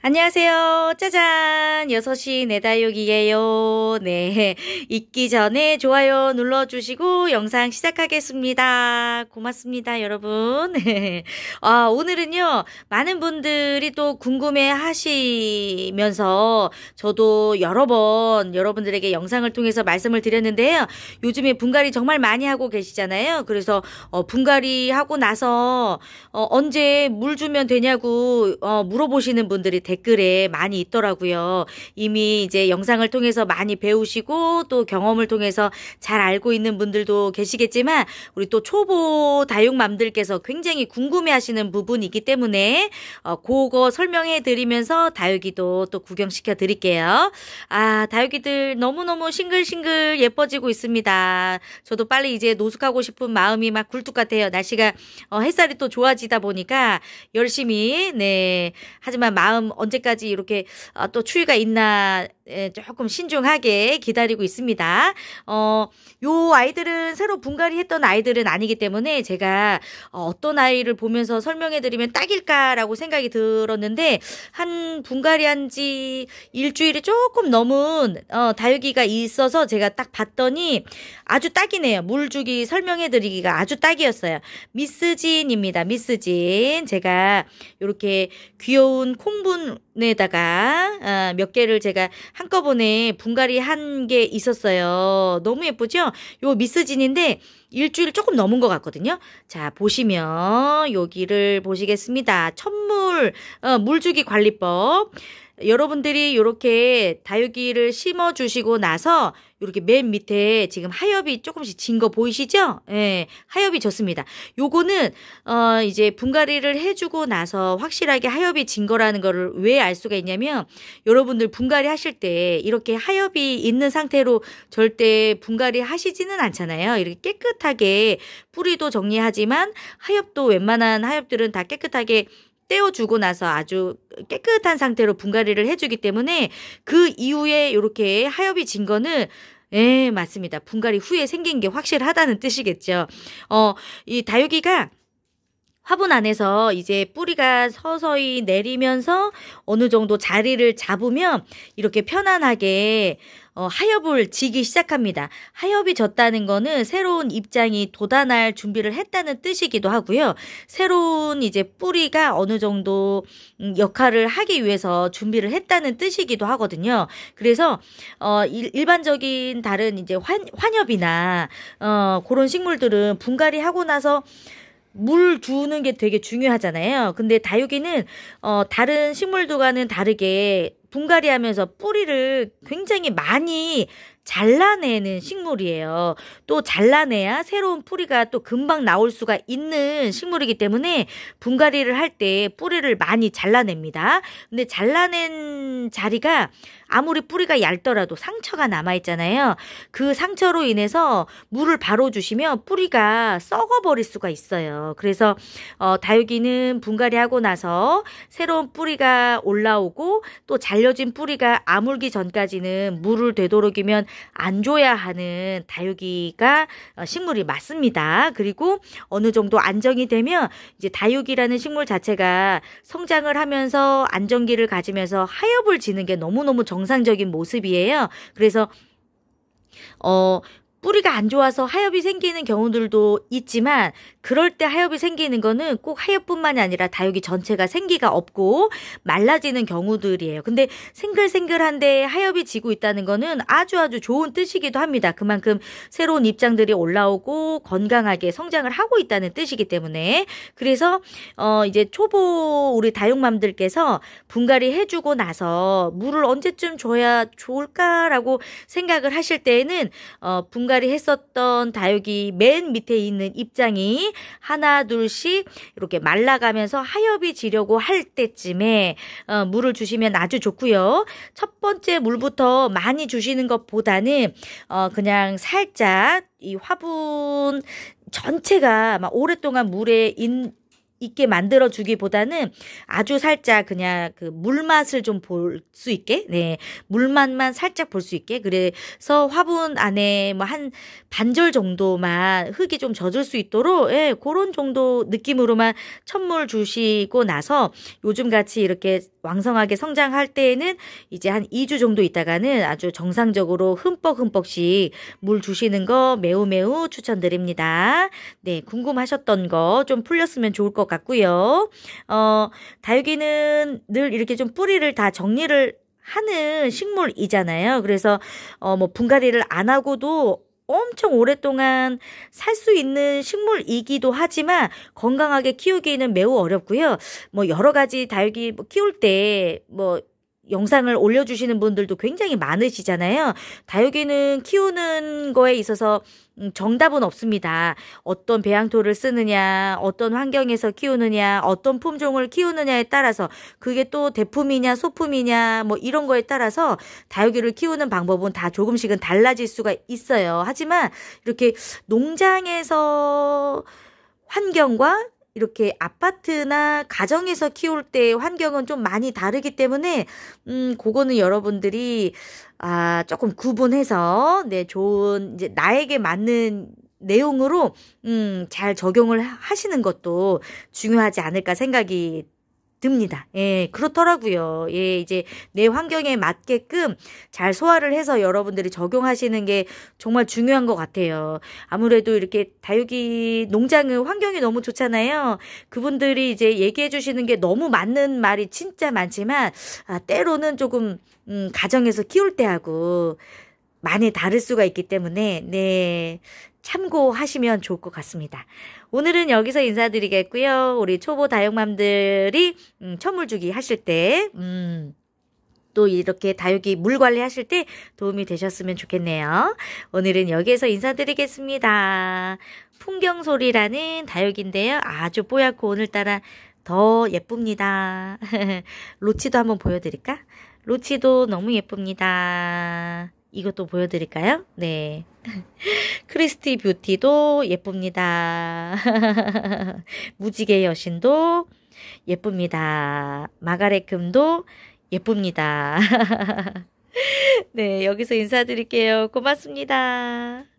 안녕하세요. 짜잔! 6시 내다육이에요. 네. 익기 네. 전에 좋아요 눌러주시고 영상 시작하겠습니다. 고맙습니다, 여러분. 아, 오늘은요, 많은 분들이 또 궁금해 하시면서 저도 여러 번 여러분들에게 영상을 통해서 말씀을 드렸는데요. 요즘에 분갈이 정말 많이 하고 계시잖아요. 그래서, 어, 분갈이 하고 나서, 어, 언제 물 주면 되냐고, 어, 물어보시는 분들이 댓글에 많이 있더라고요. 이미 이제 영상을 통해서 많이 배우시고 또 경험을 통해서 잘 알고 있는 분들도 계시겠지만 우리 또 초보 다육맘들께서 굉장히 궁금해하시는 부분이기 때문에 어, 그거 설명해 드리면서 다육이도 또 구경시켜 드릴게요. 아 다육이들 너무너무 싱글싱글 예뻐지고 있습니다. 저도 빨리 이제 노숙하고 싶은 마음이 막 굴뚝 같아요. 날씨가 어, 햇살이 또 좋아지다 보니까 열심히 네 하지만 마음 언제까지 이렇게 아, 또 추위가 있나 예, 조금 신중하게 기다리고 있습니다. 어, 요 아이들은 새로 분갈이 했던 아이들은 아니기 때문에 제가 어, 어떤 아이를 보면서 설명해드리면 딱일까라고 생각이 들었는데 한 분갈이 한지 일주일이 조금 넘은 어, 다육이가 있어서 제가 딱 봤더니 아주 딱이네요. 물 주기 설명해드리기가 아주 딱이었어요. 미스진입니다. 미스진. 제가 이렇게 귀여운 콩분에다가 어, 몇 개를 제가 한꺼번에 분갈이 한 게 있었어요. 너무 예쁘죠? 요 미스진인데 일주일 조금 넘은 것 같거든요. 자 보시면 여기를 보시겠습니다. 천물 어, 물주기 관리법 여러분들이 이렇게 다육이를 심어 주시고 나서 이렇게 맨 밑에 지금 하엽이 조금씩 진 거 보이시죠? 예, 하엽이 졌습니다. 요거는 어 이제 분갈이를 해주고 나서 확실하게 하엽이 진 거라는 거를 왜 알 수가 있냐면 여러분들 분갈이 하실 때 이렇게 하엽이 있는 상태로 절대 분갈이 하시지는 않잖아요. 이렇게 깨끗하게 뿌리도 정리하지만 하엽도 웬만한 하엽들은 다 깨끗하게 떼어주고 나서 아주 깨끗한 상태로 분갈이를 해주기 때문에 그 이후에 이렇게 하엽이 진 거는 예, 맞습니다. 분갈이 후에 생긴 게 확실하다는 뜻이겠죠. 어, 이 다육이가 화분 안에서 이제 뿌리가 서서히 내리면서 어느 정도 자리를 잡으면 이렇게 편안하게 어, 하엽을 지기 시작합니다. 하엽이 졌다는 거는 새로운 입장이 도단할 준비를 했다는 뜻이기도 하고요. 새로운 이제 뿌리가 어느 정도 음, 역할을 하기 위해서 준비를 했다는 뜻이기도 하거든요. 그래서 어, 일, 반적인 다른 이제 환, 환엽이나 어, 그런 식물들은 분갈이 하고 나서 물 주는 게 되게 중요하잖아요. 근데 다육이는 어 다른 식물들과는 다르게 분갈이 하면서 뿌리를 굉장히 많이 잘라내는 식물이에요. 또 잘라내야 새로운 뿌리가 또 금방 나올 수가 있는 식물이기 때문에 분갈이를 할 때 뿌리를 많이 잘라냅니다. 근데 잘라낸 자리가 아무리 뿌리가 얇더라도 상처가 남아있잖아요. 그 상처로 인해서 물을 바로 주시면 뿌리가 썩어버릴 수가 있어요. 그래서 어, 다육이는 분갈이하고 나서 새로운 뿌리가 올라오고 또 잘려진 뿌리가 아물기 전까지는 물을 되도록이면 안 줘야 하는 다육이가 어, 식물이 맞습니다. 그리고 어느 정도 안정이 되면 이제 다육이라는 식물 자체가 성장을 하면서 안정기를 가지면서 하엽을 지는 게 너무너무 정상적인 모습이에요. 그래서 어 뿌리가 안 좋아서 하엽이 생기는 경우들도 있지만 그럴 때 하엽이 생기는 거는 꼭 하엽뿐만이 아니라 다육이 전체가 생기가 없고 말라지는 경우들이에요. 근데 생글생글한데 하엽이 지고 있다는 거는 아주 아주 좋은 뜻이기도 합니다. 그만큼 새로운 입장들이 올라오고 건강하게 성장을 하고 있다는 뜻이기 때문에 그래서 어 이제 초보 우리 다육맘들께서 분갈이 해주고 나서 물을 언제쯤 줘야 좋을까라고 생각을 하실 때에는 어 분갈이 분갈이 했었던 다육이 맨 밑에 있는 입장이 하나 둘씩 이렇게 말라가면서 하엽이 지려고 할 때쯤에 어, 물을 주시면 아주 좋고요. 첫 번째 물부터 많이 주시는 것보다는 어, 그냥 살짝 이 화분 전체가 막 오랫동안 물에 있게 만들어 주기보다는 아주 살짝 그냥 그 물맛을 좀 볼 수 있게 네 물맛만 살짝 볼 수 있게 그래서 화분 안에 뭐 한 반절 정도만 흙이 좀 젖을 수 있도록 예 그런 정도 느낌으로만 천물 주시고 나서 요즘 같이 이렇게 왕성하게 성장할 때에는 이제 한 2주 정도 있다가는 아주 정상적으로 흠뻑흠뻑씩 물 주시는 거 매우 매우 추천드립니다. 네 궁금하셨던 거 좀 풀렸으면 좋을 것것 같고요. 어, 다육이는 늘 이렇게 좀 뿌리를 다 정리를 하는 식물이잖아요. 그래서 어, 뭐 분갈이를 안 하고도 엄청 오랫동안 살 수 있는 식물이기도 하지만 건강하게 키우기는 매우 어렵고요. 뭐 여러 가지 다육이 뭐 키울 때뭐 영상을 올려주시는 분들도 굉장히 많으시잖아요. 다육이는 키우는 거에 있어서 음, 정답은 없습니다. 어떤 배양토를 쓰느냐, 어떤 환경에서 키우느냐, 어떤 품종을 키우느냐에 따라서 그게 또 대품이냐, 소품이냐, 뭐 이런 거에 따라서 다육이를 키우는 방법은 다 조금씩은 달라질 수가 있어요. 하지만 이렇게 농장에서 환경과 이렇게 아파트나 가정에서 키울 때 환경은 좀 많이 다르기 때문에 음 그거는 여러분들이 아 조금 구분해서 네 좋은 이제 나에게 맞는 내용으로 음 잘 적용을 하시는 것도 중요하지 않을까 생각이 듭니다. 예, 그렇더라고요. 예, 이제 내 환경에 맞게끔 잘 소화를 해서 여러분들이 적용하시는 게 정말 중요한 것 같아요. 아무래도 이렇게 다육이 농장은 환경이 너무 좋잖아요. 그분들이 이제 얘기해 주시는 게 너무 맞는 말이 진짜 많지만, 아, 때로는 조금, 음, 가정에서 키울 때 하고, 많이 다를 수가 있기 때문에, 네. 참고하시면 좋을 것 같습니다. 오늘은 여기서 인사드리겠고요. 우리 초보 다육맘들이 음, 천물주기 하실 때 음, 또 이렇게 다육이 물 관리하실 때 도움이 되셨으면 좋겠네요. 오늘은 여기에서 인사드리겠습니다. 풍경소리라는 다육인데요. 아주 뽀얗고 오늘따라 더 예쁩니다. 로치도 한번 보여드릴까? 로치도 너무 예쁩니다. 이것도 보여드릴까요? 네. 크리스티 뷰티도 예쁩니다. 무지개 여신도 예쁩니다. 마가렛 금도 예쁩니다. 네, 여기서 인사드릴게요. 고맙습니다.